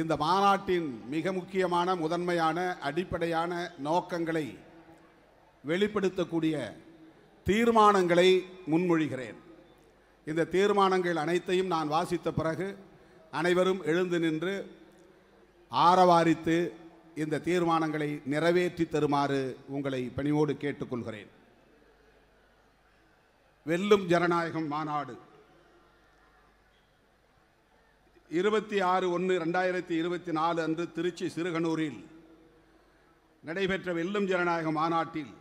இந்த மாநாட்டின் மிக முக்கியமான முதன்மையான அடிப்படையான நோக்கங்களை வெளிப்படுத்தக்கூடிய தீர்மானங்களை முன்மொழிகிறேன் இந்த தீர்மானங்கள் அனைத்தையும் நான் வாசித்த பிறகு அனைவரும் எழுந்து நின்று ஆரவாரித்து இந்த தீர்மானங்களை நிறைவேற்றி தருமாறு உங்களை பணிவோடு கேட்டுக்கொள்கிறேன் வெல்லும் ஜனநாயகம் மாநாடு இருபத்தி ஆறு ஒன்று ரெண்டாயிரத்தி இருபத்தி நாலு அன்று திருச்சி சிறுகனூரில் நடைபெற்ற வெல்லும் ஜனநாயக மாநாட்டில்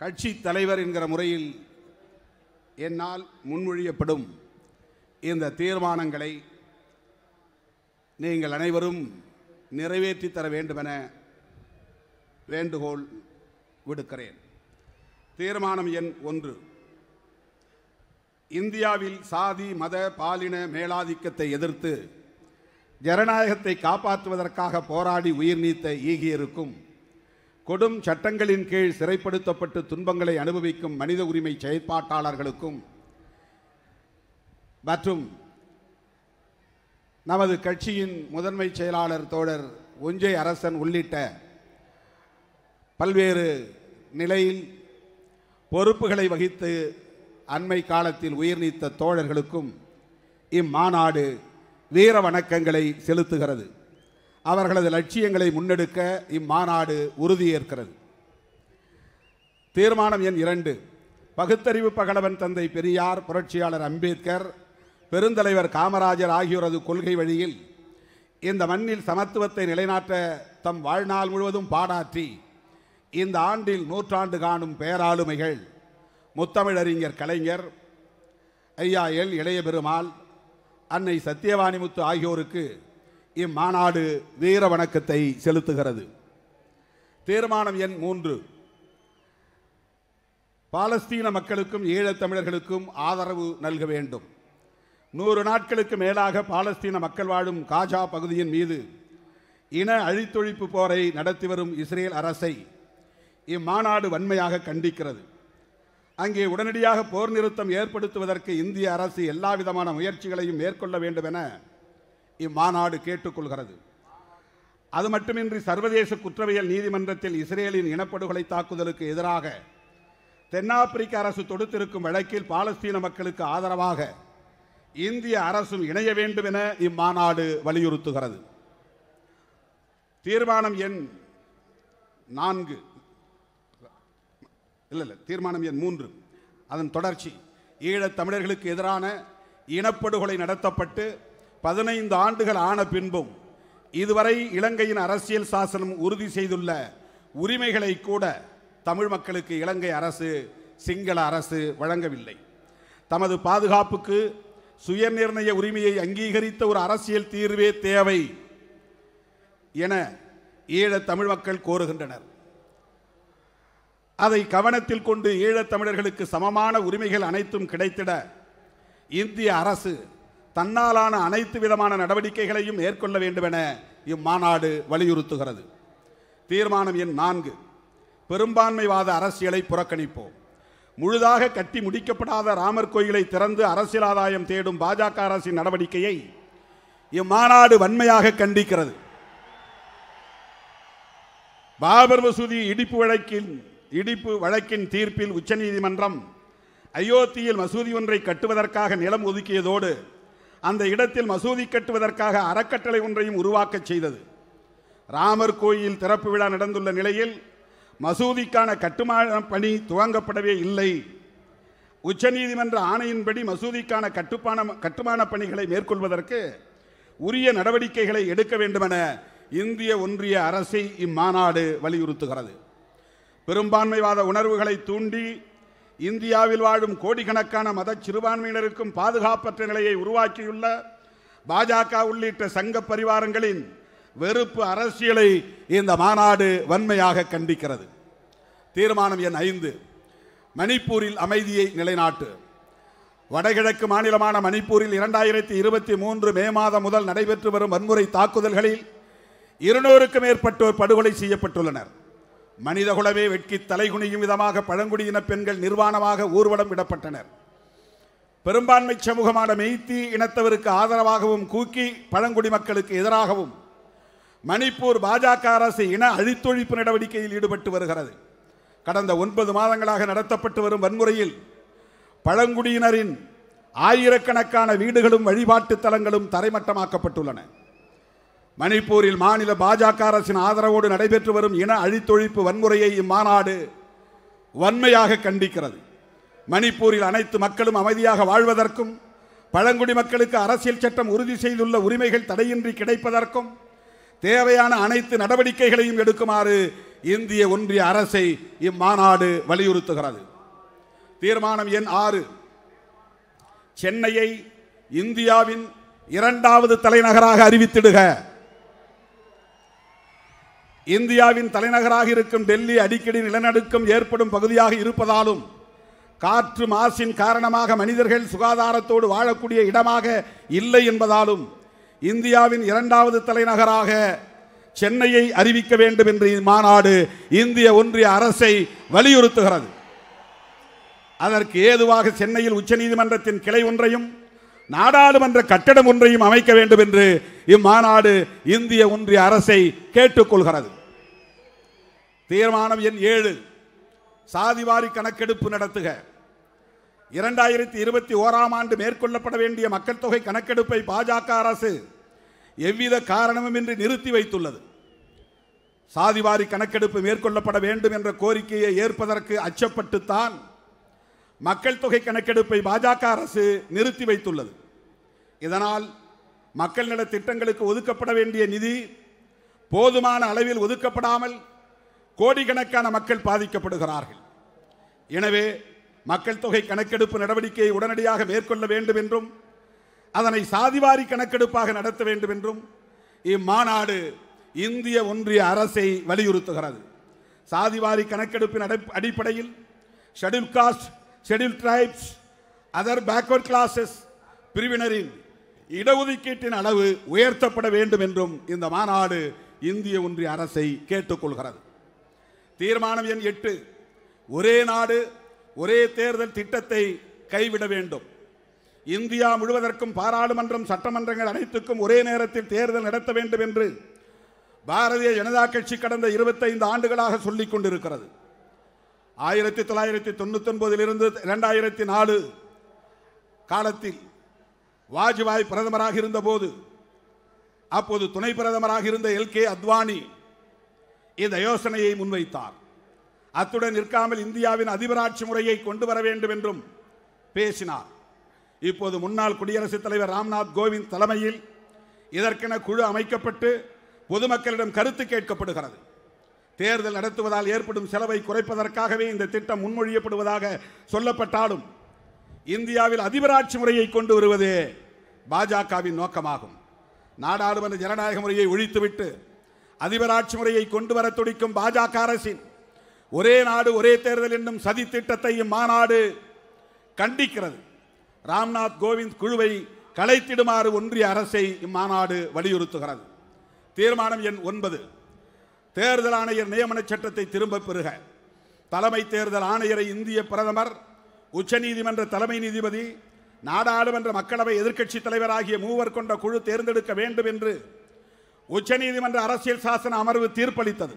கட்சி தலைவர் என்கிற முறையில் என்னால் முன்மொழியப்படும் இந்த தீர்மானங்களை நீங்கள் அனைவரும் நிறைவேற்றி தர வேண்டுமென வேண்டுகோள் விடுக்கிறேன் தீர்மானம் எண் ஒன்று இந்தியாவில் சாதி மத பாலின மேலாதிக்கத்தை எதிர்த்து ஜனநாயகத்தை காப்பாற்றுவதற்காக போராடி உயிர் நீத்த ஈகியிருக்கும் கொடும் சட்டங்களின் கீழ் சிறைப்படுத்தப்பட்டு துன்பங்களை அனுபவிக்கும் மனித உரிமை செயற்பாட்டாளர்களுக்கும் மற்றும் நமது கட்சியின் முதன்மை செயலாளர் தோழர் ஒஞ்சை அரசன் உள்ளிட்ட பல்வேறு நிலையில் பொறுப்புகளை வகித்து அண்மை காலத்தில் உயிர் நீத்த தோழர்களுக்கும் இம்மாநாடு வீர வணக்கங்களை செலுத்துகிறது அவர்களது லட்சியங்களை முன்னெடுக்க இம்மாநாடு உறுதியேற்கிறது தீர்மானம் எண் இரண்டு பகுத்தறிவு பகலவன் தந்தை பெரியார் புரட்சியாளர் அம்பேத்கர் பெருந்தலைவர் காமராஜர் ஆகியோரது கொள்கை வழியில் இந்த மண்ணில் சமத்துவத்தை நிலைநாட்ட தம் வாழ்நாள் முழுவதும் பாடாற்றி இந்த ஆண்டில் நூற்றாண்டு காணும் பேராளுமைகள் முத்தமிழறிஞர் கலைஞர் ஐயா எல் இளைய பெருமாள் அன்னை சத்தியவாணிமுத்து ஆகியோருக்கு இம்மாநாடு வீர வணக்கத்தை செலுத்துகிறது தீர்மானம் எண் மூன்று பாலஸ்தீன மக்களுக்கும் ஈழத்தமிழர்களுக்கும் ஆதரவு நல்க வேண்டும் நூறு நாட்களுக்கு மேலாக பாலஸ்தீன மக்கள் வாழும் காஜா பகுதியின் மீது இன அழித்தொழிப்பு போரை நடத்தி வரும் இஸ்ரேல் அரசை இம்மாநாடு வன்மையாக கண்டிக்கிறது அங்கே உடனடியாக போர் நிறுத்தம் ஏற்படுத்துவதற்கு இந்திய அரசு எல்லா விதமான முயற்சிகளையும் மேற்கொள்ள வேண்டும் என இம்மாநாடு கேட்டுக்கொள்கிறது அது மட்டுமின்றி சர்வதேச குற்றவியல் நீதிமன்றத்தில் இஸ்ரேலின் இனப்படுகொலை தாக்குதலுக்கு எதிராக தென்னாப்பிரிக்க அரசு தொடுத்திருக்கும் வழக்கில் பாலஸ்தீன மக்களுக்கு ஆதரவாக இந்திய அரசும் இணைய வேண்டும் என இம்மாநாடு வலியுறுத்துகிறது தீர்மானம் எண் நான்கு இல்லை இல்லை தீர்மானம் எண் மூன்று அதன் தொடர்ச்சி ஈழத் தமிழர்களுக்கு எதிரான இனப்படுகொலை நடத்தப்பட்டு பதினைந்து ஆண்டுகள் ஆன பின்பும் இதுவரை இலங்கையின் அரசியல் சாசனம் உறுதி செய்துள்ள உரிமைகளை கூட தமிழ் மக்களுக்கு இலங்கை அரசு சிங்கள அரசு வழங்கவில்லை தமது பாதுகாப்புக்கு சுயநிர்ணய உரிமையை அங்கீகரித்த ஒரு அரசியல் தீர்வே தேவை என ஈழத் தமிழ் மக்கள் கோருகின்றனர் அதை கவனத்தில் கொண்டு ஈழத்தமிழர்களுக்கு சமமான உரிமைகள் அனைத்தும் கிடைத்திட இந்திய அரசு தன்னாலான அனைத்து விதமான நடவடிக்கைகளையும் மேற்கொள்ள வேண்டுமென இம்மாநாடு வலியுறுத்துகிறது தீர்மானம் எண் நான்கு பெரும்பான்மைவாத அரசியலை புறக்கணிப்போம் முழுதாக கட்டி முடிக்கப்படாத ராமர் கோயிலை திறந்து அரசியல் ஆதாயம் தேடும் பாஜக அரசின் நடவடிக்கையை இம்மாநாடு வன்மையாக கண்டிக்கிறது பாபர் மசூதி இடிப்பு வழக்கில் இடிப்பு வழக்கின் தீர்ப்பில் உச்சநீதிமன்றம் அயோத்தியில் மசூதி ஒன்றை கட்டுவதற்காக நிலம் ஒதுக்கியதோடு அந்த இடத்தில் மசூதி கட்டுவதற்காக அறக்கட்டளை ஒன்றையும் உருவாக்கச் செய்தது ராமர் கோயில் திறப்பு விழா நடந்துள்ள நிலையில் மசூதிக்கான கட்டுமான பணி துவங்கப்படவே இல்லை உச்சநீதிமன்ற ஆணையின்படி மசூதிக்கான கட்டுப்பான கட்டுமான பணிகளை மேற்கொள்வதற்கு உரிய நடவடிக்கைகளை எடுக்க வேண்டுமென இந்திய ஒன்றிய அரசை இம்மாநாடு வலியுறுத்துகிறது பெரும்பான்மைவாத உணர்வுகளை தூண்டி இந்தியாவில் வாழும் கோடிக்கணக்கான மத சிறுபான்மையினருக்கும் பாதுகாப்பற்ற நிலையை உருவாக்கியுள்ள பாஜக உள்ளிட்ட சங்க பரிவாரங்களின் வெறுப்பு அரசியலை இந்த மாநாடு வன்மையாக கண்டிக்கிறது தீர்மானம் எண் ஐந்து மணிப்பூரில் அமைதியை நிலைநாட்டு வடகிழக்கு மாநிலமான மணிப்பூரில் இரண்டாயிரத்தி இருபத்தி மூன்று மே மாதம் முதல் நடைபெற்று வரும் வன்முறை தாக்குதல்களில் இருநூறுக்கும் மேற்பட்டோர் படுகொலை செய்யப்பட்டுள்ளனர் மனிதகுலமே வெட்கி தலைகுனியும் விதமாக பழங்குடியின பெண்கள் நிர்வாணமாக ஊர்வலம் விடப்பட்டனர் பெரும்பான்மை சமூகமான மெய்த்தி இனத்தவருக்கு ஆதரவாகவும் கூக்கி பழங்குடி மக்களுக்கு எதிராகவும் மணிப்பூர் பாஜக அரசு இன அழித்தொழிப்பு நடவடிக்கையில் ஈடுபட்டு வருகிறது கடந்த ஒன்பது மாதங்களாக நடத்தப்பட்டு வரும் வன்முறையில் பழங்குடியினரின் ஆயிரக்கணக்கான வீடுகளும் வழிபாட்டு தலங்களும் தரைமட்டமாக்கப்பட்டுள்ளன மணிப்பூரில் மாநில பாஜக அரசின் ஆதரவோடு நடைபெற்று வரும் இன அழித்தொழிப்பு வன்முறையை இம்மாநாடு வன்மையாக கண்டிக்கிறது மணிப்பூரில் அனைத்து மக்களும் அமைதியாக வாழ்வதற்கும் பழங்குடி மக்களுக்கு அரசியல் சட்டம் உறுதி செய்துள்ள உரிமைகள் தடையின்றி கிடைப்பதற்கும் தேவையான அனைத்து நடவடிக்கைகளையும் எடுக்குமாறு இந்திய ஒன்றிய அரசை இம்மாநாடு வலியுறுத்துகிறது தீர்மானம் எண் ஆறு சென்னையை இந்தியாவின் இரண்டாவது தலைநகராக அறிவித்திடுக இந்தியாவின் தலைநகராக இருக்கும் டெல்லி அடிக்கடி நிலநடுக்கம் ஏற்படும் பகுதியாக இருப்பதாலும் காற்று மாசின் காரணமாக மனிதர்கள் சுகாதாரத்தோடு வாழக்கூடிய இடமாக இல்லை என்பதாலும் இந்தியாவின் இரண்டாவது தலைநகராக சென்னையை அறிவிக்க வேண்டும் என்று இம்மாநாடு இந்திய ஒன்றிய அரசை வலியுறுத்துகிறது அதற்கு ஏதுவாக சென்னையில் உச்சநீதிமன்றத்தின் கிளை ஒன்றையும் நாடாளுமன்ற கட்டடம் ஒன்றையும் அமைக்க வேண்டும் என்று இம்மாநாடு இந்திய ஒன்றிய அரசை கேட்டுக்கொள்கிறது தீர்மானம் எண் ஏழு சாதிவாரி கணக்கெடுப்பு நடத்துக இரண்டாயிரத்தி இருபத்தி ஓராம் ஆண்டு மேற்கொள்ளப்பட வேண்டிய மக்கள் தொகை கணக்கெடுப்பை பாஜக அரசு எவ்வித காரணமும் இன்றி நிறுத்தி வைத்துள்ளது சாதிவாரி கணக்கெடுப்பு மேற்கொள்ளப்பட வேண்டும் என்ற கோரிக்கையை ஏற்பதற்கு அச்சப்பட்டுத்தான் மக்கள் தொகை கணக்கெடுப்பை பாஜக அரசு நிறுத்தி வைத்துள்ளது இதனால் மக்கள் நல திட்டங்களுக்கு ஒதுக்கப்பட வேண்டிய நிதி போதுமான அளவில் ஒதுக்கப்படாமல் கோடிக்கணக்கான மக்கள் பாதிக்கப்படுகிறார்கள் எனவே மக்கள் தொகை கணக்கெடுப்பு நடவடிக்கையை உடனடியாக மேற்கொள்ள வேண்டும் என்றும் அதனை சாதிவாரி கணக்கெடுப்பாக நடத்த வேண்டும் என்றும் இம்மாநாடு இந்திய ஒன்றிய அரசை வலியுறுத்துகிறது சாதிவாரி கணக்கெடுப்பின் அடிப்படையில் schedule caste schedule tribes other backward classes பிரிவினரின் இடஒதுக்கீட்டின் அளவு உயர்த்தப்பட வேண்டும் என்றும் இந்த மாநாடு இந்திய ஒன்றிய அரசை கேட்டுக்கொள்கிறது தீர்மானம் எண் எட்டு ஒரே நாடு ஒரே தேர்தல் திட்டத்தை கைவிட வேண்டும் இந்தியா முழுவதற்கும் பாராளுமன்றம் சட்டமன்றங்கள் அனைத்துக்கும் ஒரே நேரத்தில் தேர்தல் நடத்த வேண்டும் என்று பாரதிய ஜனதா கட்சி கடந்த இருபத்தைந்து ஆண்டுகளாக சொல்லிக் கொண்டிருக்கிறது ஆயிரத்தி தொள்ளாயிரத்தி தொண்ணூத்தி ஒன்பதிலிருந்து இரண்டாயிரத்தி நாலு காலத்தில் வாஜ்பாய் பிரதமராக இருந்தபோது அப்போது துணை பிரதமராக இருந்த எல் கே அத்வானி இந்த யோசனையை முன்வைத்தார் அத்துடன் நிற்காமல் இந்தியாவின் அதிபராட்சி முறையை கொண்டு வர வேண்டும் என்றும் பேசினார் இப்போது முன்னாள் குடியரசுத் தலைவர் ராம்நாத் கோவிந்த் தலைமையில் இதற்கென குழு அமைக்கப்பட்டு பொதுமக்களிடம் கருத்து கேட்கப்படுகிறது தேர்தல் நடத்துவதால் ஏற்படும் செலவை குறைப்பதற்காகவே இந்த திட்டம் முன்மொழியப்படுவதாக சொல்லப்பட்டாலும் இந்தியாவில் அதிபராட்சி முறையை கொண்டு வருவதே பாஜகவின் நோக்கமாகும் நாடாளுமன்ற ஜனநாயக முறையை ஒழித்துவிட்டு அதிபராட்சி முறையை கொண்டு வர துடிக்கும் பாஜக அரசின் ஒரே நாடு ஒரே தேர்தல் என்னும் சதி திட்டத்தை இம்மாநாடு கண்டிக்கிறது ராம்நாத் கோவிந்த் குழுவை கலைத்திடுமாறு ஒன்றிய அரசை இம்மாநாடு வலியுறுத்துகிறது தீர்மானம் எண் ஒன்பது தேர்தல் ஆணையர் நியமன சட்டத்தை திரும்ப பெறுக தலைமை தேர்தல் ஆணையரை இந்திய பிரதமர் உச்சநீதிமன்ற தலைமை நீதிபதி நாடாளுமன்ற மக்களவை எதிர்க்கட்சித் தலைவராகிய மூவர் கொண்ட குழு தேர்ந்தெடுக்க வேண்டும் என்று உச்சநீதிமன்ற அரசியல் சாசன அமர்வு தீர்ப்பளித்தது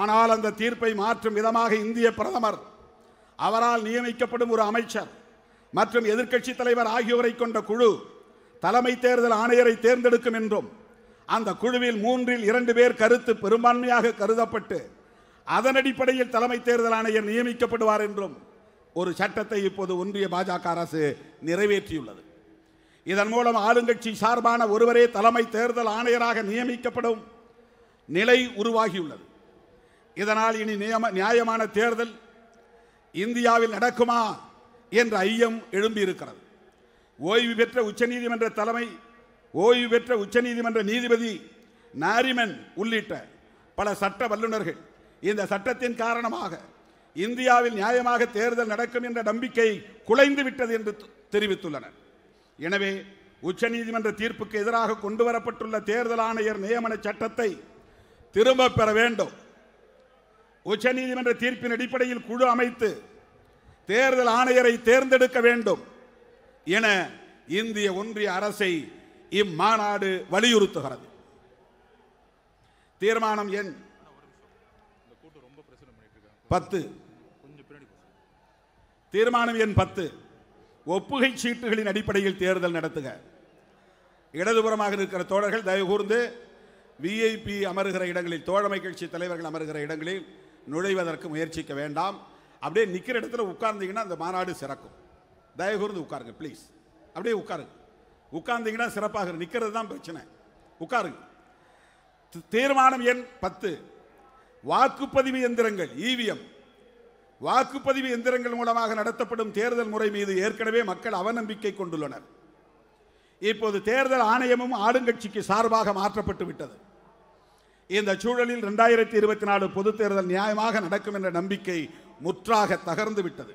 ஆனால் அந்த தீர்ப்பை மாற்றும் விதமாக இந்திய பிரதமர் அவரால் நியமிக்கப்படும் ஒரு அமைச்சர் மற்றும் எதிர்க்கட்சி தலைவர் ஆகியோரை கொண்ட குழு தலைமை தேர்தல் ஆணையரை தேர்ந்தெடுக்கும் என்றும் அந்த குழுவில் மூன்றில் இரண்டு பேர் கருத்து பெரும்பான்மையாக கருதப்பட்டு அதன் அடிப்படையில் தலைமை தேர்தல் ஆணையர் நியமிக்கப்படுவார் என்றும் ஒரு சட்டத்தை இப்போது ஒன்றிய பாஜக அரசு நிறைவேற்றியுள்ளது இதன் மூலம் ஆளுங்கட்சி சார்பான ஒருவரே தலைமை தேர்தல் ஆணையராக நியமிக்கப்படும் நிலை உருவாகியுள்ளது இதனால் இனி நியம நியாயமான தேர்தல் இந்தியாவில் நடக்குமா என்ற ஐயம் எழும்பியிருக்கிறது ஓய்வு பெற்ற உச்சநீதிமன்ற தலைமை ஓய்வு பெற்ற உச்சநீதிமன்ற நீதிபதி நாரிமன் உள்ளிட்ட பல சட்ட வல்லுநர்கள் இந்த சட்டத்தின் காரணமாக இந்தியாவில் நியாயமாக தேர்தல் நடக்கும் என்ற நம்பிக்கை குலைந்து விட்டது என்று தெரிவித்துள்ளனர் எனவே உச்சநீதிமன்ற தீர்ப்புக்கு எதிராக கொண்டு வரப்பட்டுள்ள தேர்தல் ஆணையர் நியமன சட்டத்தை திரும்ப பெற வேண்டும் உச்சநீதிமன்ற தீர்ப்பின் அடிப்படையில் குழு அமைத்து தேர்தல் ஆணையரை தேர்ந்தெடுக்க வேண்டும் என இந்திய ஒன்றிய அரசை இம்மாநாடு வலியுறுத்துகிறது தீர்மானம் எண் பத்து தீர்மானம் எண் பத்து ஒப்புகை சீட்டுகளின் அடிப்படையில் தேர்தல் நடத்துக இடதுபுறமாக இருக்கிற தோழர்கள் தயவு கூர்ந்து விஐபி அமருகிற இடங்களில் தோழமை கட்சி தலைவர்கள் அமருகிற இடங்களில் நுழைவதற்கு முயற்சிக்க வேண்டாம் அப்படியே நிற்கிற இடத்துல உட்கார்ந்தீங்கன்னா அந்த மாநாடு சிறக்கும் தயவு கூர்ந்து உட்காருங்க ப்ளீஸ் அப்படியே உட்காருங்க உட்கார்ந்தீங்கன்னா சிறப்பாக நிற்கிறது தான் பிரச்சனை உட்காருங்க தீர்மானம் எண் பத்து வாக்குப்பதிவு எந்திரங்கள் இவிஎம் e வாக்குப்பதிவு எந்திரங்கள் மூலமாக நடத்தப்படும் தேர்தல் முறை மீது ஏற்கனவே மக்கள் அவநம்பிக்கை கொண்டுள்ளனர் இப்போது தேர்தல் ஆணையமும் ஆளுங்கட்சிக்கு சார்பாக மாற்றப்பட்டு விட்டது இந்த சூழலில் இரண்டாயிரத்தி இருபத்தி நாலு பொது தேர்தல் நியாயமாக நடக்கும் என்ற நம்பிக்கை முற்றாக தகர்ந்து விட்டது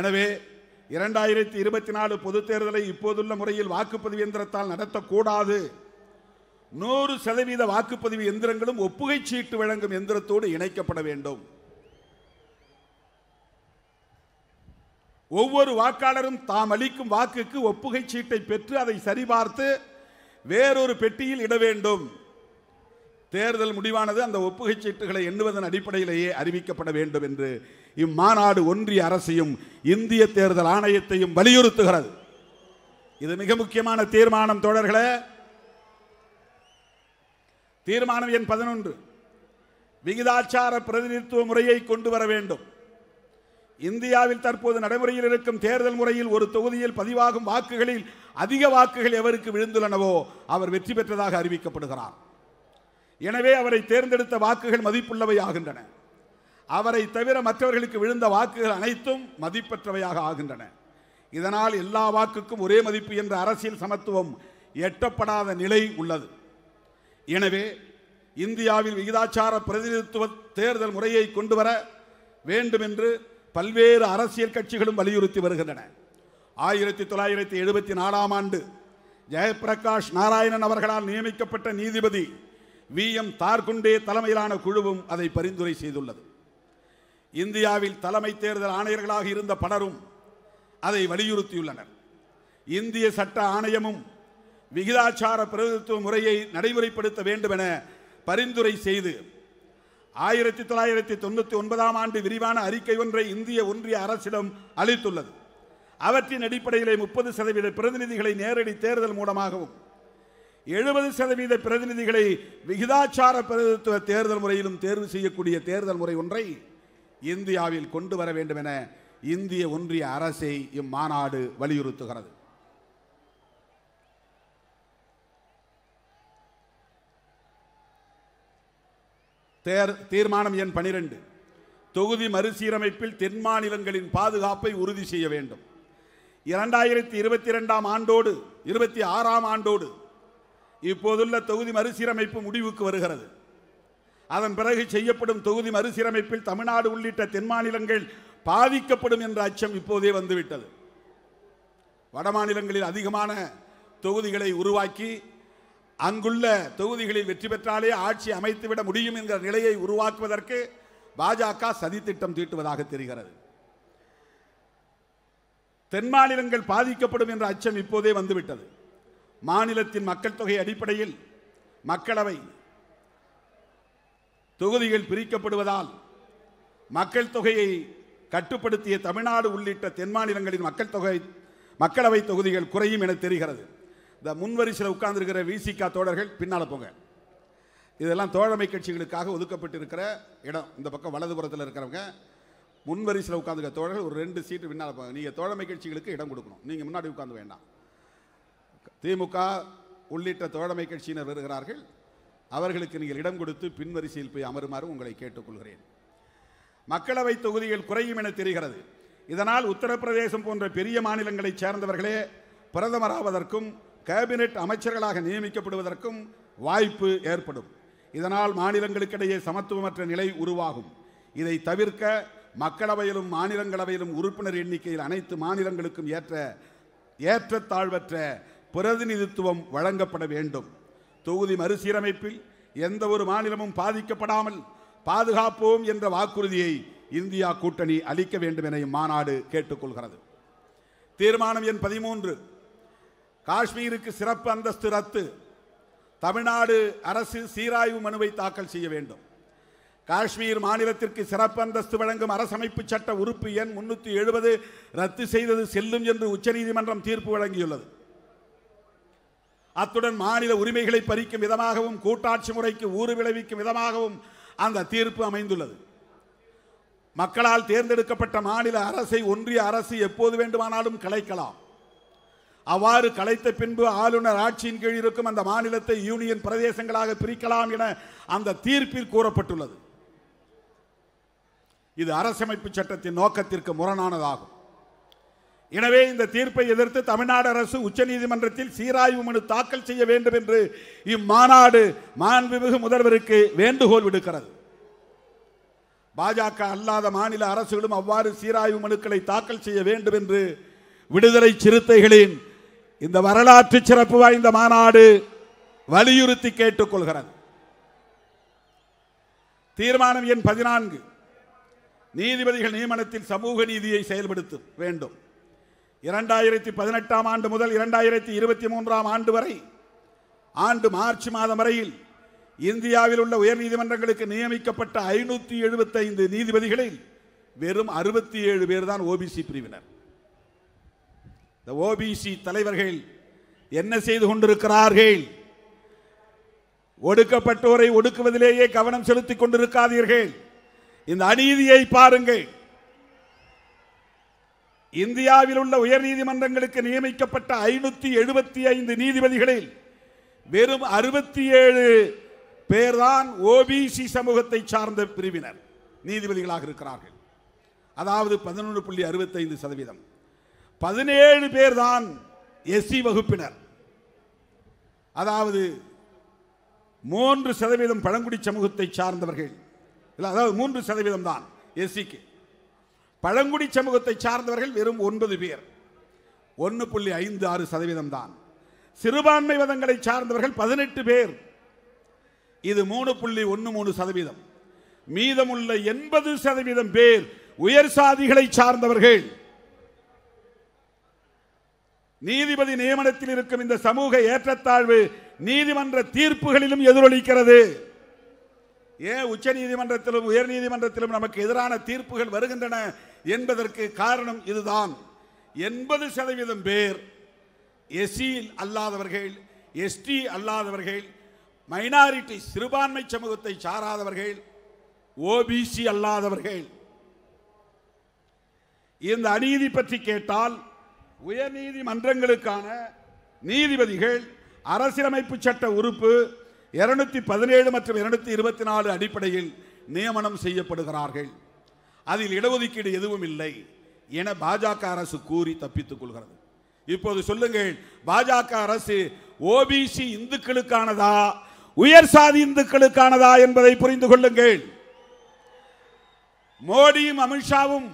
எனவே இரண்டாயிரத்தி இருபத்தி நாலு பொது தேர்தலை இப்போதுள்ள முறையில் வாக்குப்பதிவு எந்திரத்தால் நடத்தக்கூடாது நூறு சதவீத வாக்குப்பதிவு எந்திரங்களும் ஒப்புகை சீட்டு வழங்கும் எந்திரத்தோடு இணைக்கப்பட வேண்டும் ஒவ்வொரு வாக்காளரும் தாம் அளிக்கும் வாக்குக்கு ஒப்புகை சீட்டை பெற்று அதை சரிபார்த்து வேறொரு பெட்டியில் இட வேண்டும் தேர்தல் முடிவானது அந்த ஒப்புகை சீட்டுகளை எண்ணுவதன் அடிப்படையிலேயே அறிவிக்கப்பட வேண்டும் என்று இம்மாநாடு ஒன்றிய அரசையும் இந்திய தேர்தல் ஆணையத்தையும் வலியுறுத்துகிறது இது மிக முக்கியமான தீர்மானம் தோழர்களே தீர்மானம் எண் பதினொன்று விகிதாச்சார பிரதிநிதித்துவ முறையை கொண்டு வர வேண்டும் இந்தியாவில் தற்போது நடைமுறையில் இருக்கும் தேர்தல் முறையில் ஒரு தொகுதியில் பதிவாகும் வாக்குகளில் அதிக வாக்குகள் எவருக்கு விழுந்துள்ளனவோ அவர் வெற்றி பெற்றதாக அறிவிக்கப்படுகிறார் எனவே அவரை தேர்ந்தெடுத்த வாக்குகள் மதிப்புள்ளவை ஆகின்றன அவரை தவிர மற்றவர்களுக்கு விழுந்த வாக்குகள் அனைத்தும் மதிப்பற்றவையாக ஆகின்றன இதனால் எல்லா வாக்குக்கும் ஒரே மதிப்பு என்ற அரசியல் சமத்துவம் எட்டப்படாத நிலை உள்ளது எனவே இந்தியாவில் விகிதாச்சார பிரதிநிதித்துவ தேர்தல் முறையை கொண்டு வர வேண்டும் என்று பல்வேறு அரசியல் கட்சிகளும் வலியுறுத்தி வருகின்றன ஆயிரத்தி தொள்ளாயிரத்தி எழுபத்தி நாலாம் ஆண்டு ஜெயபிரகாஷ் நாராயணன் அவர்களால் நியமிக்கப்பட்ட நீதிபதி வி எம் தார்குண்டே தலைமையிலான குழுவும் அதை பரிந்துரை செய்துள்ளது இந்தியாவில் தலைமை தேர்தல் ஆணையர்களாக இருந்த பலரும் அதை வலியுறுத்தியுள்ளனர் இந்திய சட்ட ஆணையமும் விகிதாச்சார பிரதித்துவ முறையை நடைமுறைப்படுத்த வேண்டும் என பரிந்துரை செய்து ஆயிரத்தி தொள்ளாயிரத்தி தொண்ணூற்றி ஒன்பதாம் ஆண்டு விரிவான அறிக்கை ஒன்றை இந்திய ஒன்றிய அரசிடம் அளித்துள்ளது அவற்றின் அடிப்படையிலே முப்பது சதவீத பிரதிநிதிகளை நேரடி தேர்தல் மூலமாகவும் எழுபது சதவீத பிரதிநிதிகளை விகிதாச்சார பிரதித்துவ தேர்தல் முறையிலும் தேர்வு செய்யக்கூடிய தேர்தல் முறை ஒன்றை இந்தியாவில் கொண்டு வர வேண்டும் என இந்திய ஒன்றிய அரசை இம்மாநாடு வலியுறுத்துகிறது தேர் தீர்மானம் எண் பனிரெண்டு தொகுதி மறுசீரமைப்பில் தென் மாநிலங்களின் பாதுகாப்பை உறுதி செய்ய வேண்டும் இரண்டாயிரத்தி இருபத்தி ரெண்டாம் ஆண்டோடு இருபத்தி ஆறாம் ஆண்டோடு இப்போதுள்ள தொகுதி மறுசீரமைப்பு முடிவுக்கு வருகிறது அதன் பிறகு செய்யப்படும் தொகுதி மறுசீரமைப்பில் தமிழ்நாடு உள்ளிட்ட தென் மாநிலங்கள் பாதிக்கப்படும் என்ற அச்சம் இப்போதே வந்துவிட்டது வட மாநிலங்களில் அதிகமான தொகுதிகளை உருவாக்கி அங்குள்ள தொகுதிகளில் வெற்றி பெற்றாலே ஆட்சி அமைத்துவிட முடியும் என்கிற நிலையை உருவாக்குவதற்கு பாஜக சதித்திட்டம் தீட்டுவதாக தெரிகிறது தென் மாநிலங்கள் பாதிக்கப்படும் என்ற அச்சம் இப்போதே வந்துவிட்டது மாநிலத்தின் மக்கள் தொகை அடிப்படையில் மக்களவை தொகுதிகள் பிரிக்கப்படுவதால் மக்கள் தொகையை கட்டுப்படுத்திய தமிழ்நாடு உள்ளிட்ட தென் மாநிலங்களின் மக்கள் தொகை மக்களவை தொகுதிகள் குறையும் என தெரிகிறது இந்த முன்வரிசையில் உட்கார்ந்துருக்கிற விசிகா தோழர்கள் பின்னால் போங்க இதெல்லாம் தோழமை கட்சிகளுக்காக ஒதுக்கப்பட்டிருக்கிற இடம் இந்த பக்கம் வலதுபுறத்தில் இருக்கிறவங்க முன்வரிசையில் உட்காந்துருக்க தோழர்கள் ஒரு ரெண்டு சீட்டு பின்னால் போங்க நீங்கள் தோழமை கட்சிகளுக்கு இடம் கொடுக்கணும் நீங்கள் முன்னாடி உட்காந்து வேண்டாம் திமுக உள்ளிட்ட தோழமை கட்சியினர் வருகிறார்கள் அவர்களுக்கு நீங்கள் இடம் கொடுத்து பின்வரிசையில் போய் அமருமாறு உங்களை கேட்டுக்கொள்கிறேன் மக்களவை தொகுதிகள் குறையும் என தெரிகிறது இதனால் உத்தரப்பிரதேசம் போன்ற பெரிய மாநிலங்களைச் சேர்ந்தவர்களே பிரதமராவதற்கும் கேபினெட் அமைச்சர்களாக நியமிக்கப்படுவதற்கும் வாய்ப்பு ஏற்படும் இதனால் மாநிலங்களுக்கிடையே சமத்துவமற்ற நிலை உருவாகும் இதை தவிர்க்க மக்களவையிலும் மாநிலங்களவையிலும் உறுப்பினர் எண்ணிக்கையில் அனைத்து மாநிலங்களுக்கும் ஏற்ற ஏற்றத்தாழ்வற்ற பிரதிநிதித்துவம் வழங்கப்பட வேண்டும் தொகுதி மறுசீரமைப்பில் எந்த ஒரு மாநிலமும் பாதிக்கப்படாமல் பாதுகாப்போம் என்ற வாக்குறுதியை இந்தியா கூட்டணி அளிக்க வேண்டும் என இம்மாநாடு கேட்டுக்கொள்கிறது தீர்மானம் எண் பதிமூன்று காஷ்மீருக்கு சிறப்பு அந்தஸ்து ரத்து தமிழ்நாடு அரசு சீராய்வு மனுவை தாக்கல் செய்ய வேண்டும் காஷ்மீர் மாநிலத்திற்கு சிறப்பு அந்தஸ்து வழங்கும் அரசமைப்பு சட்ட உறுப்பு எண் முன்னூற்றி எழுபது ரத்து செய்தது செல்லும் என்று உச்சநீதிமன்றம் தீர்ப்பு வழங்கியுள்ளது அத்துடன் மாநில உரிமைகளை பறிக்கும் விதமாகவும் கூட்டாட்சி முறைக்கு ஊறு விளைவிக்கும் விதமாகவும் அந்த தீர்ப்பு அமைந்துள்ளது மக்களால் தேர்ந்தெடுக்கப்பட்ட மாநில அரசை ஒன்றிய அரசு எப்போது வேண்டுமானாலும் கலைக்கலாம் அவ்வாறு கலைத்த பின்பு ஆளுநர் ஆட்சியின் கீழ் இருக்கும் அந்த மாநிலத்தை யூனியன் பிரதேசங்களாக பிரிக்கலாம் என அந்த தீர்ப்பில் கூறப்பட்டுள்ளது இது அரசமைப்பு சட்டத்தின் நோக்கத்திற்கு முரணானதாகும் எனவே இந்த தீர்ப்பை எதிர்த்து தமிழ்நாடு அரசு உச்சநீதிமன்றத்தில் சீராய்வு மனு தாக்கல் செய்ய வேண்டும் என்று இம்மாநாடு மாண்புமிகு முதல்வருக்கு வேண்டுகோள் விடுக்கிறது பாஜக அல்லாத மாநில அரசுகளும் அவ்வாறு சீராய்வு மனுக்களை தாக்கல் செய்ய வேண்டும் என்று விடுதலை சிறுத்தைகளின் இந்த வரலாற்று சிறப்பு வாய்ந்த மாநாடு வலியுறுத்தி கேட்டுக்கொள்கிறது தீர்மானம் எண் பதினான்கு நீதிபதிகள் நியமனத்தில் சமூக நீதியை செயல்படுத்த வேண்டும் இரண்டாயிரத்தி பதினெட்டாம் ஆண்டு முதல் இரண்டாயிரத்தி இருபத்தி மூன்றாம் ஆண்டு வரை ஆண்டு மார்ச் மாதம் வரையில் இந்தியாவில் உள்ள உயர்நீதிமன்றங்களுக்கு நியமிக்கப்பட்ட ஐநூற்றி எழுபத்தைந்து நீதிபதிகளில் வெறும் அறுபத்தி ஏழு பேர் தான் ஓபிசி பிரிவினர் இந்த ஓபிசி தலைவர்கள் என்ன செய்து கொண்டிருக்கிறார்கள் ஒடுக்கப்பட்டோரை ஒடுக்குவதிலேயே கவனம் செலுத்திக் கொண்டிருக்காதீர்கள் இந்த அநீதியை பாருங்கள் இந்தியாவில் உள்ள உயர் நீதிமன்றங்களுக்கு நியமிக்கப்பட்ட ஐநூத்தி எழுபத்தி ஐந்து நீதிபதிகளில் வெறும் அறுபத்தி ஏழு பேர்தான் ஓபிசி சமூகத்தை சார்ந்த பிரிவினர் நீதிபதிகளாக இருக்கிறார்கள் அதாவது பதினொன்று புள்ளி அறுபத்தைந்து சதவீதம் பதினேழு பேர் தான் எஸ்சி வகுப்பினர் அதாவது மூன்று சதவீதம் பழங்குடி சமூகத்தை சார்ந்தவர்கள் அதாவது மூன்று சதவீதம் தான் எஸ்சிக்கு பழங்குடி சமூகத்தை சார்ந்தவர்கள் வெறும் ஒன்பது பேர் ஒன்று புள்ளி ஐந்து ஆறு சதவீதம் தான் சிறுபான்மை வதங்களை சார்ந்தவர்கள் பதினெட்டு பேர் இது மூணு புள்ளி ஒன்று மூணு சதவீதம் மீதமுள்ள எண்பது சதவீதம் பேர் உயர் சாதிகளை சார்ந்தவர்கள் நீதிபதி நியமனத்தில் இருக்கும் இந்த சமூக ஏற்றத்தாழ்வு நீதிமன்ற தீர்ப்புகளிலும் எதிரொலிக்கிறது ஏன் உச்ச நீதிமன்றத்திலும் உயர் நீதிமன்றத்திலும் நமக்கு எதிரான தீர்ப்புகள் வருகின்றன என்பதற்கு காரணம் இதுதான் எண்பது சதவீதம் பேர் எஸ்சி அல்லாதவர்கள் எஸ்டி அல்லாதவர்கள் மைனாரிட்டி சிறுபான்மை சமூகத்தை சாராதவர்கள் ஓபிசி அல்லாதவர்கள் இந்த அநீதி பற்றி கேட்டால் உயர்நீதிமன்றங்களுக்கான நீதிபதிகள் அரசியலமைப்பு சட்ட உறுப்பு இருநூத்தி பதினேழு மற்றும் இருநூத்தி இருபத்தி நாலு அடிப்படையில் நியமனம் செய்யப்படுகிறார்கள் அதில் இடஒதுக்கீடு எதுவும் இல்லை என பாஜக அரசு கூறி தப்பித்துக் கொள்கிறது இப்போது சொல்லுங்கள் பாஜக அரசு ஓபிசி இந்துக்களுக்கானதா உயர் சாதி இந்துக்களுக்கானதா என்பதை புரிந்து கொள்ளுங்கள் மோடியும் அமித்ஷாவும்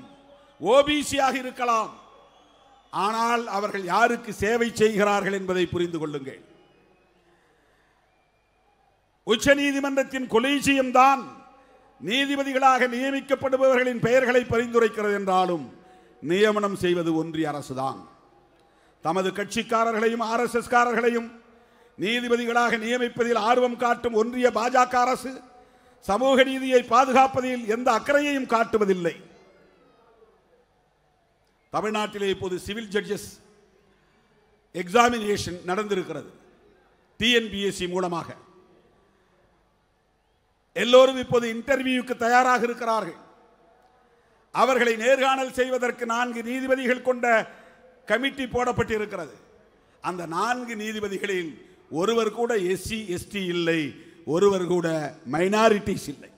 ஓபிசியாக இருக்கலாம் ஆனால் அவர்கள் யாருக்கு சேவை செய்கிறார்கள் என்பதை புரிந்து கொள்ளுங்கள் உச்ச நீதிமன்றத்தின் கொலீஜியம்தான் நீதிபதிகளாக நியமிக்கப்படுபவர்களின் பெயர்களை பரிந்துரைக்கிறது என்றாலும் நியமனம் செய்வது ஒன்றிய அரசுதான் தமது கட்சிக்காரர்களையும் ஆர்எஸ்எஸ்காரர்களையும் நீதிபதிகளாக நியமிப்பதில் ஆர்வம் காட்டும் ஒன்றிய பாஜக அரசு சமூக நீதியை பாதுகாப்பதில் எந்த அக்கறையையும் காட்டுவதில்லை தமிழ்நாட்டிலே இப்போது சிவில் ஜட்ஜஸ் எக்ஸாமினேஷன் நடந்திருக்கிறது டிஎன்பிஎஸ்சி மூலமாக எல்லோரும் இப்போது இன்டர்வியூக்கு தயாராக இருக்கிறார்கள் அவர்களை நேர்காணல் செய்வதற்கு நான்கு நீதிபதிகள் கொண்ட கமிட்டி போடப்பட்டிருக்கிறது அந்த நான்கு நீதிபதிகளில் ஒருவர் கூட எஸ்சி எஸ்டி இல்லை ஒருவர் கூட மைனாரிட்டிஸ் இல்லை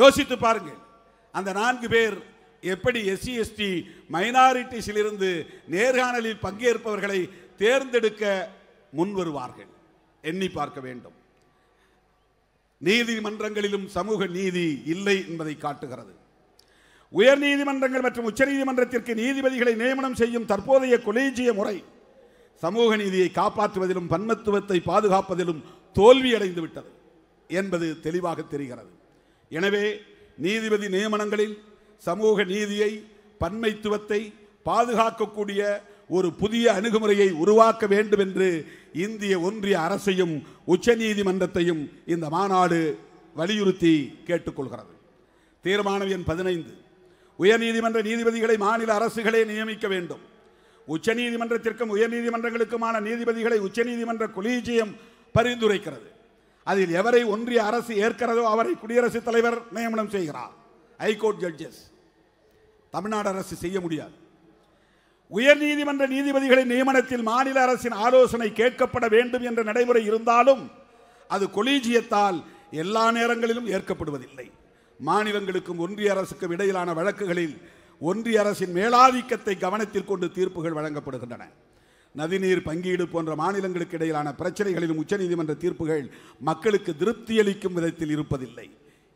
யோசித்து பாருங்கள் அந்த நான்கு பேர் எப்படி எஸ்சி எஸ்டி மைனாரிட்டிஸிலிருந்து நேர்காணலில் பங்கேற்பவர்களை தேர்ந்தெடுக்க முன் வருவார்கள் எண்ணி பார்க்க வேண்டும் நீதிமன்றங்களிலும் சமூக நீதி இல்லை என்பதை காட்டுகிறது உயர் நீதிமன்றங்கள் மற்றும் உச்சநீதிமன்றத்திற்கு நீதிபதிகளை நியமனம் செய்யும் தற்போதைய கொலீஜிய முறை சமூக நீதியை காப்பாற்றுவதிலும் பன்மத்துவத்தை பாதுகாப்பதிலும் தோல்வியடைந்து விட்டது என்பது தெளிவாக தெரிகிறது எனவே நீதிபதி நியமனங்களில் சமூக நீதியை பன்மைத்துவத்தை பாதுகாக்கக்கூடிய ஒரு புதிய அணுகுமுறையை உருவாக்க வேண்டும் என்று இந்திய ஒன்றிய அரசையும் உச்சநீதிமன்றத்தையும் இந்த மாநாடு வலியுறுத்தி கேட்டுக்கொள்கிறது தீர்மானம் எண் பதினைந்து உயர்நீதிமன்ற நீதிபதிகளை மாநில அரசுகளே நியமிக்க வேண்டும் உச்சநீதிமன்றத்திற்கும் உயர்நீதிமன்றங்களுக்குமான நீதிபதிகளை உச்சநீதிமன்ற கொலீஜியம் பரிந்துரைக்கிறது அதில் எவரை ஒன்றிய அரசு ஏற்கிறதோ அவரை குடியரசுத் தலைவர் நியமனம் செய்கிறார் ஹைகோர்ட் ஜட்ஜஸ் தமிழ்நாடு அரசு செய்ய முடியாது உயர்நீதிமன்ற நீதிபதிகளின் நியமனத்தில் மாநில அரசின் ஆலோசனை கேட்கப்பட வேண்டும் என்ற நடைமுறை இருந்தாலும் அது கொலீஜியத்தால் எல்லா நேரங்களிலும் ஏற்கப்படுவதில்லை மாநிலங்களுக்கும் ஒன்றிய அரசுக்கும் இடையிலான வழக்குகளில் ஒன்றிய அரசின் மேலாதிக்கத்தை கவனத்தில் கொண்டு தீர்ப்புகள் வழங்கப்படுகின்றன நதிநீர் பங்கீடு போன்ற மாநிலங்களுக்கு இடையிலான பிரச்சனைகளிலும் உச்சநீதிமன்ற தீர்ப்புகள் மக்களுக்கு திருப்தியளிக்கும் விதத்தில் இருப்பதில்லை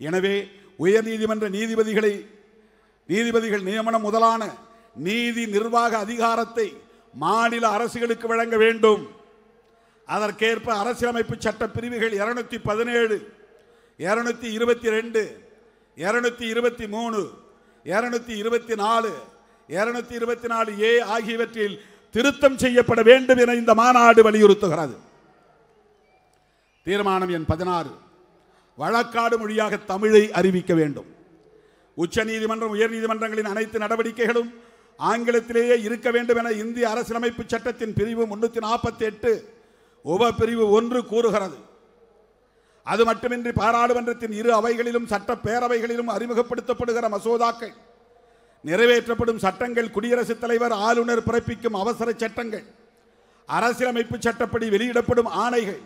எனவே உயர் நீதிமன்ற நீதிபதிகளை நீதிபதிகள் நியமனம் முதலான நீதி நிர்வாக அதிகாரத்தை மாநில அரசுகளுக்கு வழங்க வேண்டும் அதற்கேற்ப அரசியலமைப்பு சட்ட பிரிவுகள் இருநூத்தி பதினேழு இருநூத்தி இருபத்தி ரெண்டு இருநூத்தி இருபத்தி மூணு இருநூத்தி இருபத்தி நாலு இருநூத்தி இருபத்தி நாலு ஏ ஆகியவற்றில் திருத்தம் செய்யப்பட வேண்டும் என இந்த மாநாடு வலியுறுத்துகிறது தீர்மானம் என் பதினாறு வழக்காடு மொழியாக தமிழை அறிவிக்க வேண்டும் உச்ச நீதிமன்றம் உயர் நீதிமன்றங்களின் அனைத்து நடவடிக்கைகளும் ஆங்கிலத்திலேயே இருக்க வேண்டும் என இந்திய அரசியலமைப்பு சட்டத்தின் பிரிவு முன்னூற்றி நாற்பத்தி எட்டு உப பிரிவு ஒன்று கூறுகிறது அது மட்டுமின்றி பாராளுமன்றத்தின் இரு அவைகளிலும் சட்டப்பேரவைகளிலும் அறிமுகப்படுத்தப்படுகிற மசோதாக்கள் நிறைவேற்றப்படும் சட்டங்கள் குடியரசுத் தலைவர் ஆளுநர் பிறப்பிக்கும் அவசர சட்டங்கள் அரசியலமைப்பு சட்டப்படி வெளியிடப்படும் ஆணைகள்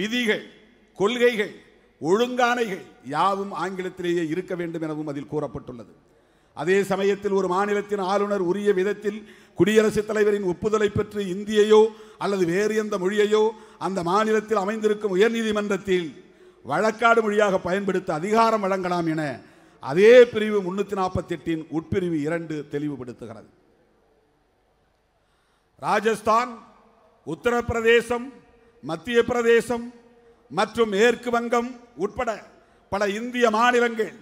விதிகள் கொள்கைகள் ஒழுங்கானைகள் யாவும் ஆங்கிலத்திலேயே இருக்க வேண்டும் எனவும் அதில் கூறப்பட்டுள்ளது அதே சமயத்தில் ஒரு மாநிலத்தின் ஆளுநர் உரிய விதத்தில் குடியரசுத் தலைவரின் ஒப்புதலை பெற்று இந்தியையோ அல்லது வேறு எந்த மொழியையோ அந்த மாநிலத்தில் அமைந்திருக்கும் உயர்நீதிமன்றத்தில் வழக்காடு மொழியாக பயன்படுத்த அதிகாரம் வழங்கலாம் என அதே பிரிவு முன்னூற்றி நாற்பத்தெட்டின் உட்பிரிவு இரண்டு தெளிவுபடுத்துகிறது ராஜஸ்தான் உத்தரப்பிரதேசம் மத்திய பிரதேசம் மற்றும் மேற்கு வங்கம் உட்பட பல இந்திய மாநிலங்கள்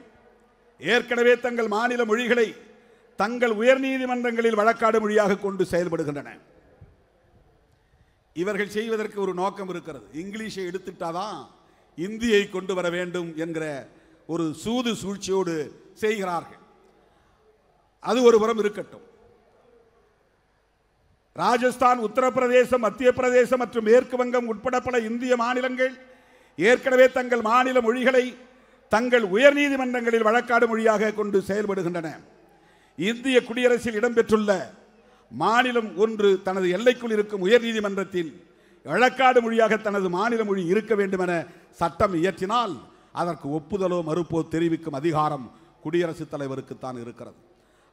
ஏற்கனவே தங்கள் மாநில மொழிகளை தங்கள் உயர்நீதிமன்றங்களில் வழக்காடு மொழியாக கொண்டு செயல்படுகின்றன இவர்கள் செய்வதற்கு ஒரு நோக்கம் இருக்கிறது இங்கிலீஷை எடுத்துட்டாதான் இந்தியை கொண்டு வர வேண்டும் என்கிற ஒரு சூது சூழ்ச்சியோடு செய்கிறார்கள் அது ஒரு புறம் இருக்கட்டும் ராஜஸ்தான் உத்தரப்பிரதேசம் மத்திய பிரதேசம் மற்றும் மேற்கு வங்கம் உட்பட பல இந்திய மாநிலங்கள் ஏற்கனவே தங்கள் மாநில மொழிகளை தங்கள் உயர் நீதிமன்றங்களில் வழக்காடு மொழியாக கொண்டு செயல்படுகின்றன இந்திய குடியரசில் இடம்பெற்றுள்ள மாநிலம் ஒன்று தனது எல்லைக்குள் இருக்கும் உயர் நீதிமன்றத்தில் வழக்காடு மொழியாக தனது மாநில மொழி இருக்க வேண்டுமென சட்டம் இயற்றினால் அதற்கு ஒப்புதலோ மறுப்போ தெரிவிக்கும் அதிகாரம் குடியரசுத் தலைவருக்குத்தான் இருக்கிறது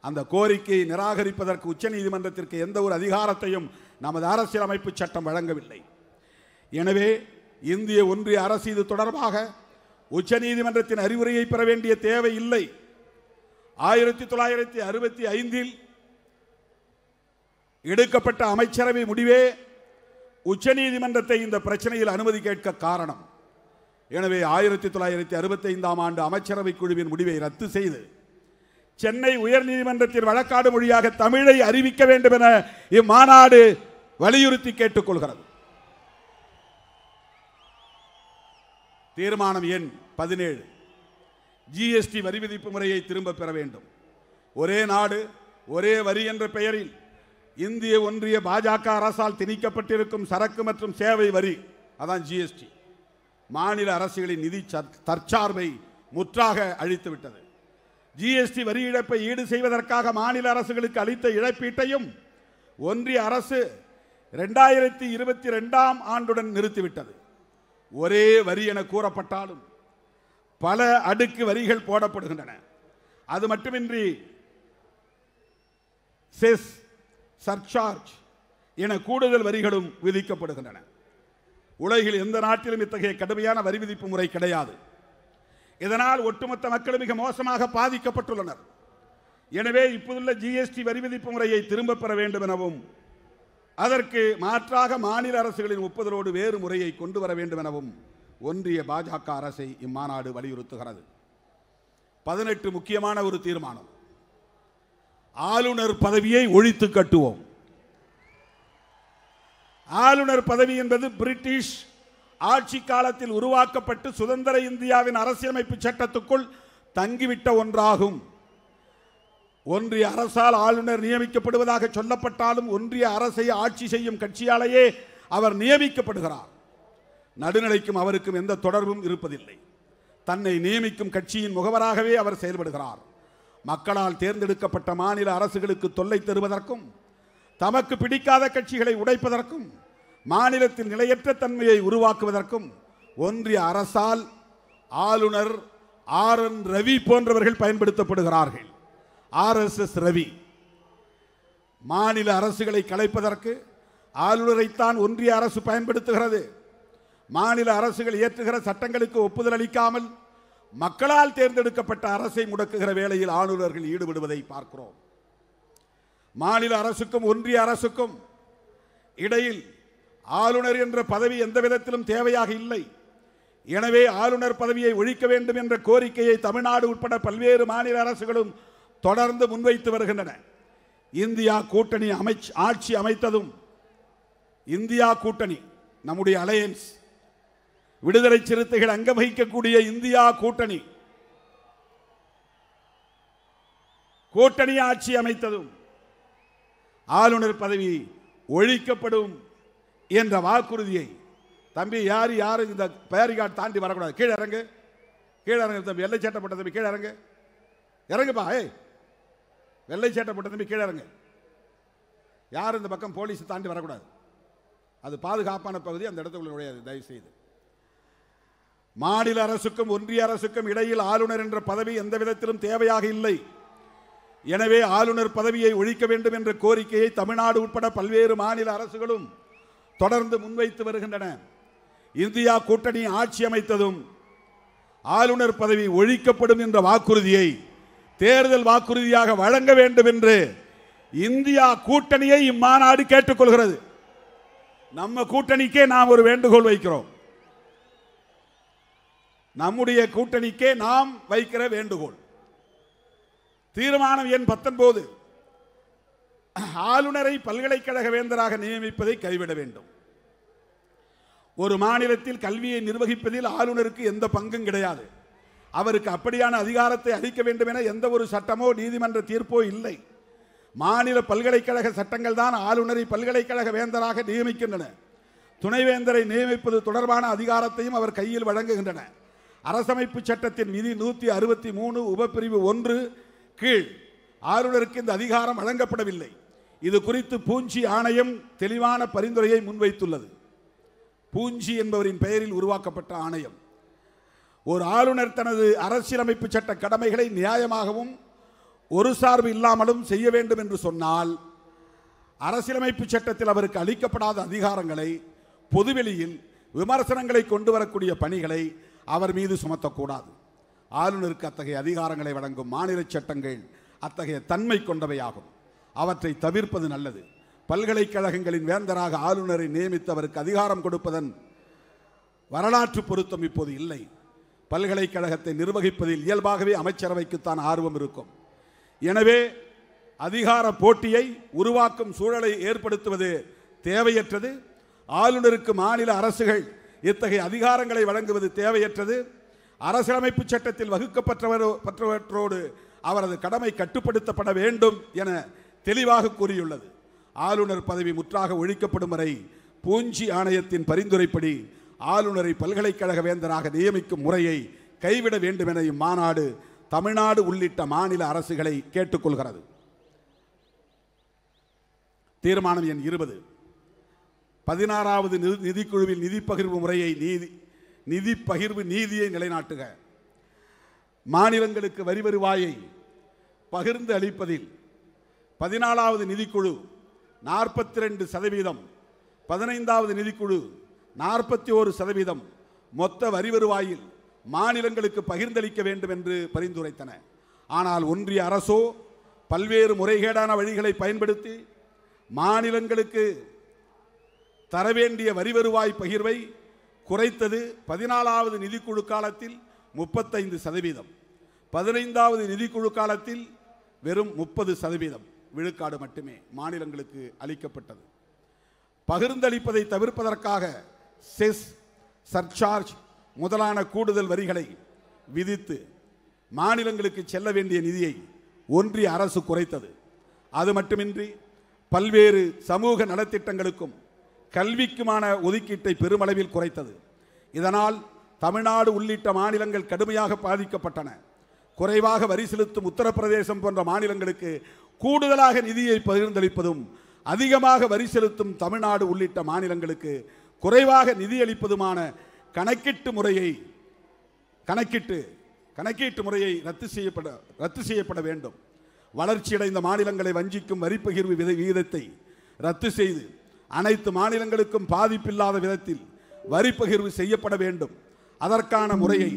அந்த கோரிக்கையை நிராகரிப்பதற்கு உச்சநீதிமன்றத்திற்கு எந்த ஒரு அதிகாரத்தையும் நமது அரசியலமைப்பு சட்டம் வழங்கவில்லை எனவே இந்திய ஒன்றிய அரசு இது தொடர்பாக உச்சநீதிமன்றத்தின் அறிவுரையை பெற வேண்டிய தேவை இல்லை ஆயிரத்தி தொள்ளாயிரத்தி அறுபத்தி ஐந்தில் எடுக்கப்பட்ட அமைச்சரவை முடிவே உச்சநீதிமன்றத்தை இந்த பிரச்சனையில் அனுமதி கேட்க காரணம் எனவே ஆயிரத்தி தொள்ளாயிரத்தி அறுபத்தி ஐந்தாம் ஆண்டு அமைச்சரவை குழுவின் முடிவை ரத்து செய்து சென்னை உயர்நீதிமன்றத்தின் வழக்காடு மொழியாக தமிழை அறிவிக்க வேண்டும் என இம்மாநாடு வலியுறுத்தி கேட்டுக்கொள்கிறது தீர்மானம் எண் பதினேழு ஜிஎஸ்டி வரி விதிப்பு முறையை திரும்ப பெற வேண்டும் ஒரே நாடு ஒரே வரி என்ற பெயரில் இந்திய ஒன்றிய பாஜக அரசால் திணிக்கப்பட்டிருக்கும் சரக்கு மற்றும் சேவை வரி அதான் ஜிஎஸ்டி மாநில அரசுகளின் நிதி தற்சார்பை முற்றாக அழித்துவிட்டது ஜிஎஸ்டி வரி இழப்பை ஈடு செய்வதற்காக மாநில அரசுகளுக்கு அளித்த இழப்பீட்டையும் ஒன்றிய அரசு ரெண்டாயிரத்தி இருபத்தி ரெண்டாம் ஆண்டுடன் நிறுத்திவிட்டது ஒரே வரி என கூறப்பட்டாலும் பல அடுக்கு வரிகள் போடப்படுகின்றன அது மட்டுமின்றி செஸ் சர்சார்ஜ் என கூடுதல் வரிகளும் விதிக்கப்படுகின்றன உலகில் எந்த நாட்டிலும் இத்தகைய கடுமையான வரி விதிப்பு முறை கிடையாது இதனால் ஒட்டுமொத்த மக்கள் மிக மோசமாக பாதிக்கப்பட்டுள்ளனர் எனவே இப்போதுள்ள ஜிஎஸ்டி வரி விதிப்பு முறையை திரும்பப் பெற வேண்டும் எனவும் அதற்கு மாற்றாக மாநில அரசுகளின் ஒப்புதலோடு வேறு முறையை கொண்டு வர வேண்டும் எனவும் ஒன்றிய பாஜக அரசை இம்மாநாடு வலியுறுத்துகிறது பதினெட்டு முக்கியமான ஒரு தீர்மானம் ஆளுநர் பதவியை ஒழித்து கட்டுவோம் ஆளுநர் பதவி என்பது பிரிட்டிஷ் ஆட்சி காலத்தில் உருவாக்கப்பட்டு சுதந்திர இந்தியாவின் அரசியலமைப்பு சட்டத்துக்குள் தங்கிவிட்ட ஒன்றாகும் ஒன்றிய அரசால் ஆளுநர் நியமிக்கப்படுவதாக சொல்லப்பட்டாலும் ஒன்றிய அரசை ஆட்சி செய்யும் கட்சியாலேயே அவர் நியமிக்கப்படுகிறார் நடுநிலைக்கும் அவருக்கும் எந்த தொடர்பும் இருப்பதில்லை தன்னை நியமிக்கும் கட்சியின் முகவராகவே அவர் செயல்படுகிறார் மக்களால் தேர்ந்தெடுக்கப்பட்ட மாநில அரசுகளுக்கு தொல்லை தருவதற்கும் தமக்கு பிடிக்காத கட்சிகளை உடைப்பதற்கும் மாநிலத்தில் நிலையற்ற தன்மையை உருவாக்குவதற்கும் ஒன்றிய அரசால் ஆளுநர் ஆர் என் ரவி போன்றவர்கள் பயன்படுத்தப்படுகிறார்கள் ஆர்எஸ்எஸ் ரவி மாநில அரசுகளை கலைப்பதற்கு ஆளுநரைத்தான் ஒன்றிய அரசு பயன்படுத்துகிறது மாநில அரசுகள் இயற்றுகிற சட்டங்களுக்கு ஒப்புதல் அளிக்காமல் மக்களால் தேர்ந்தெடுக்கப்பட்ட அரசை முடக்குகிற வேளையில் ஆளுநர்கள் ஈடுபடுவதை பார்க்கிறோம் மாநில அரசுக்கும் ஒன்றிய அரசுக்கும் இடையில் ஆளுநர் என்ற பதவி எந்த விதத்திலும் தேவையாக இல்லை எனவே ஆளுநர் பதவியை ஒழிக்க வேண்டும் என்ற கோரிக்கையை தமிழ்நாடு உட்பட பல்வேறு மாநில அரசுகளும் தொடர்ந்து முன்வைத்து வருகின்றன இந்தியா கூட்டணி அமைச் ஆட்சி அமைத்ததும் இந்தியா கூட்டணி நம்முடைய அலையன்ஸ் விடுதலை சிறுத்தைகள் அங்க வகிக்கக்கூடிய இந்தியா கூட்டணி கூட்டணி ஆட்சி அமைத்ததும் ஆளுநர் பதவி ஒழிக்கப்படும் என்ற வாக்குறுதியை தம்பி யார் யாரும் இந்த பேரிகாட் தாண்டி வரக்கூடாது கீழே இறங்கு கீழே இறங்கு தம்பி எல்லை சேட்டப்பட்ட தம்பி கீழே இறங்கு இறங்குப்பா ஏய் வெள்ளை சேட்டை போட்டு தம்பி கீழே இறங்க யார் இந்த பக்கம் போலீஸை தாண்டி வரக்கூடாது அது பாதுகாப்பான பகுதி அந்த இடத்துக்குள்ள நுழையாது தயவு செய்து மாநில அரசுக்கும் ஒன்றிய அரசுக்கும் இடையில் ஆளுநர் என்ற பதவி எந்த விதத்திலும் தேவையாக இல்லை எனவே ஆளுநர் பதவியை ஒழிக்க வேண்டும் என்ற கோரிக்கையை தமிழ்நாடு உட்பட பல்வேறு மாநில அரசுகளும் தொடர்ந்து முன்வைத்து வருகின்றன இந்தியா கூட்டணி ஆட்சி அமைத்ததும் ஆளுநர் பதவி ஒழிக்கப்படும் என்ற வாக்குறுதியை தேர்தல் வாக்குறுதியாக வழங்க வேண்டும் என்று இந்தியா கூட்டணியை இம்மாநாடு கேட்டுக்கொள்கிறது நம்ம கூட்டணிக்கே நாம் ஒரு வேண்டுகோள் வைக்கிறோம் நம்முடைய கூட்டணிக்கே நாம் வைக்கிற வேண்டுகோள் தீர்மானம் எண் பத்தொன்பது ஆளுநரை பல்கலைக்கழக வேந்தராக நியமிப்பதை கைவிட வேண்டும் ஒரு மாநிலத்தில் கல்வியை நிர்வகிப்பதில் ஆளுநருக்கு எந்த பங்கும் கிடையாது அவருக்கு அப்படியான அதிகாரத்தை அளிக்க வேண்டும் என எந்த ஒரு சட்டமோ நீதிமன்ற தீர்ப்போ இல்லை மாநில பல்கலைக்கழக சட்டங்கள் தான் ஆளுநரை பல்கலைக்கழக வேந்தராக நியமிக்கின்றன துணைவேந்தரை நியமிப்பது தொடர்பான அதிகாரத்தையும் அவர் கையில் வழங்குகின்றன அரசமைப்பு சட்டத்தின் விதி நூற்றி அறுபத்தி மூணு உபப்பிரிவு ஒன்று கீழ் ஆளுநருக்கு இந்த அதிகாரம் வழங்கப்படவில்லை இது குறித்து பூஞ்சி ஆணையம் தெளிவான பரிந்துரையை முன்வைத்துள்ளது பூஞ்சி என்பவரின் பெயரில் உருவாக்கப்பட்ட ஆணையம் ஒரு ஆளுநர் தனது அரசியலமைப்பு சட்ட கடமைகளை நியாயமாகவும் ஒரு சார்பு இல்லாமலும் செய்ய வேண்டும் என்று சொன்னால் அரசியலமைப்பு சட்டத்தில் அவருக்கு அளிக்கப்படாத அதிகாரங்களை பொதுவெளியில் விமர்சனங்களை கொண்டு வரக்கூடிய பணிகளை அவர் மீது சுமத்தக்கூடாது ஆளுநருக்கு அத்தகைய அதிகாரங்களை வழங்கும் மாநில சட்டங்கள் அத்தகைய தன்மை கொண்டவையாகும் அவற்றை தவிர்ப்பது நல்லது பல்கலைக்கழகங்களின் வேந்தராக ஆளுநரை நியமித்து அவருக்கு அதிகாரம் கொடுப்பதன் வரலாற்று பொருத்தம் இப்போது இல்லை பல்கலைக்கழகத்தை நிர்வகிப்பதில் இயல்பாகவே அமைச்சரவைக்குத்தான் ஆர்வம் இருக்கும் எனவே அதிகார போட்டியை உருவாக்கும் சூழலை ஏற்படுத்துவது தேவையற்றது ஆளுநருக்கு மாநில அரசுகள் இத்தகைய அதிகாரங்களை வழங்குவது தேவையற்றது அரசியலமைப்பு சட்டத்தில் வகுக்கப்பட்டவரோ பற்றவற்றோடு அவரது கடமை கட்டுப்படுத்தப்பட வேண்டும் என தெளிவாக கூறியுள்ளது ஆளுநர் பதவி முற்றாக ஒழிக்கப்படும் வரை பூஞ்சி ஆணையத்தின் பரிந்துரைப்படி ஆளுநரை பல்கலைக்கழக வேந்தராக நியமிக்கும் முறையை கைவிட வேண்டும் என இம்மாநாடு தமிழ்நாடு உள்ளிட்ட மாநில அரசுகளை கேட்டுக்கொள்கிறது தீர்மானம் எண் இருபது பதினாறாவது நிதிக்குழுவில் நிதி பகிர்வு முறையை நீதி நிதி பகிர்வு நீதியை நிலைநாட்டுக மாநிலங்களுக்கு வரி வருவாயை பகிர்ந்து அளிப்பதில் பதினாலாவது நிதிக்குழு நாற்பத்தி ரெண்டு சதவீதம் பதினைந்தாவது நிதிக்குழு நாற்பத்தி ஒரு சதவீதம் மொத்த வரி வருவாயில் மாநிலங்களுக்கு பகிர்ந்தளிக்க வேண்டும் என்று பரிந்துரைத்தன ஆனால் ஒன்றிய அரசோ பல்வேறு முறைகேடான வழிகளை பயன்படுத்தி மாநிலங்களுக்கு தர வேண்டிய வரி வருவாய் பகிர்வை குறைத்தது பதினாலாவது நிதிக்குழு காலத்தில் முப்பத்தைந்து சதவீதம் பதினைந்தாவது நிதிக்குழு காலத்தில் வெறும் முப்பது சதவீதம் விழுக்காடு மட்டுமே மாநிலங்களுக்கு அளிக்கப்பட்டது பகிர்ந்தளிப்பதை தவிர்ப்பதற்காக செஸ் சர்சார்ஜ் முதலான கூடுதல் வரிகளை விதித்து மாநிலங்களுக்கு செல்ல வேண்டிய நிதியை ஒன்றிய அரசு குறைத்தது அது மட்டுமின்றி பல்வேறு சமூக நலத்திட்டங்களுக்கும் கல்விக்குமான ஒதுக்கீட்டை பெருமளவில் குறைத்தது இதனால் தமிழ்நாடு உள்ளிட்ட மாநிலங்கள் கடுமையாக பாதிக்கப்பட்டன குறைவாக வரி செலுத்தும் உத்தரப்பிரதேசம் போன்ற மாநிலங்களுக்கு கூடுதலாக நிதியை பகிர்ந்தளிப்பதும் அதிகமாக வரி செலுத்தும் தமிழ்நாடு உள்ளிட்ட மாநிலங்களுக்கு குறைவாக நிதியளிப்பதுமான கணக்கிட்டு முறையை கணக்கிட்டு கணக்கீட்டு முறையை ரத்து செய்யப்பட ரத்து செய்யப்பட வேண்டும் வளர்ச்சியடைந்த மாநிலங்களை வஞ்சிக்கும் வரிப்பகிர்வு வித விகிதத்தை ரத்து செய்து அனைத்து மாநிலங்களுக்கும் பாதிப்பில்லாத விதத்தில் வரி பகிர்வு செய்யப்பட வேண்டும் அதற்கான முறையை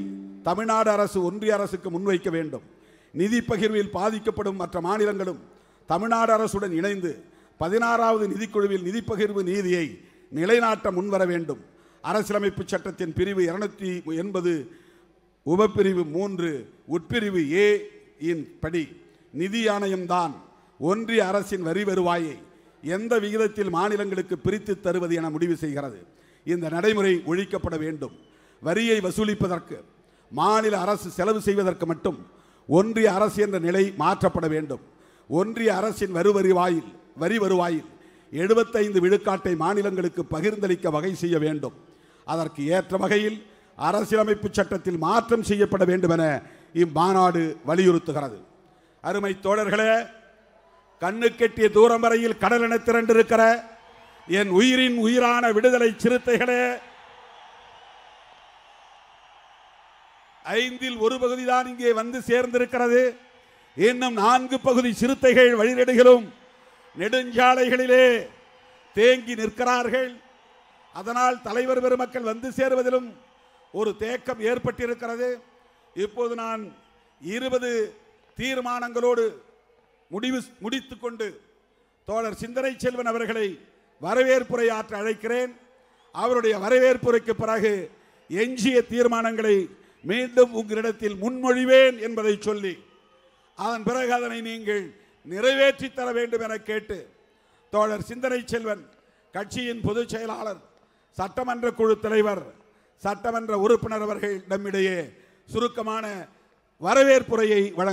தமிழ்நாடு அரசு ஒன்றிய அரசுக்கு முன்வைக்க வேண்டும் நிதி பகிர்வில் பாதிக்கப்படும் மற்ற மாநிலங்களும் தமிழ்நாடு அரசுடன் இணைந்து பதினாறாவது நிதிக்குழுவில் நிதி பகிர்வு நீதியை நிலைநாட்ட முன்வர வேண்டும் அரசியலமைப்பு சட்டத்தின் பிரிவு இருநூத்தி எண்பது உபப்பிரிவு மூன்று உட்பிரிவு ஏ இன் படி நிதி ஆணையம்தான் ஒன்றிய அரசின் வரி வருவாயை எந்த விகிதத்தில் மாநிலங்களுக்கு பிரித்து தருவது என முடிவு செய்கிறது இந்த நடைமுறை ஒழிக்கப்பட வேண்டும் வரியை வசூலிப்பதற்கு மாநில அரசு செலவு செய்வதற்கு மட்டும் ஒன்றிய அரசு என்ற நிலை மாற்றப்பட வேண்டும் ஒன்றிய அரசின் வரி வருவாயில் வரி வருவாயில் எழுபத்தைந்து விழுக்காட்டை மாநிலங்களுக்கு பகிர்ந்தளிக்க வகை செய்ய வேண்டும் அதற்கு ஏற்ற வகையில் அரசியலமைப்பு சட்டத்தில் மாற்றம் செய்யப்பட வேண்டுமென இம்மாநாடு வலியுறுத்துகிறது அருமை தோழர்களே கண்ணு கெட்டிய தூரம் வரையில் கடல் என திரண்டிருக்கிற என் உயிரின் உயிரான விடுதலை சிறுத்தைகளே ஐந்தில் ஒரு பகுதிதான் இங்கே வந்து சேர்ந்திருக்கிறது இன்னும் நான்கு பகுதி சிறுத்தைகள் வழிநெடுகளும் நெடுஞ்சாலைகளிலே தேங்கி நிற்கிறார்கள் அதனால் தலைவர் பெருமக்கள் வந்து சேருவதிலும் ஒரு தேக்கம் ஏற்பட்டிருக்கிறது இப்போது நான் இருபது தீர்மானங்களோடு முடிவு முடித்து கொண்டு தோழர் சிந்தனை செல்வன் அவர்களை வரவேற்புரை ஆற்ற அழைக்கிறேன் அவருடைய வரவேற்புரைக்கு பிறகு எஞ்சிய தீர்மானங்களை மீண்டும் உங்களிடத்தில் முன்மொழிவேன் என்பதை சொல்லி அதன் பிறகு அதனை நீங்கள் நிறைவேற்றி தர வேண்டும் என கேட்டு தோழர் சிந்தனை செல்வன் கட்சியின் பொதுச் செயலாளர் சட்டமன்ற குழு தலைவர் சட்டமன்ற உறுப்பினர் அவர்கள் நம்மிடையே சுருக்கமான வரவேற்புரையை வழங்க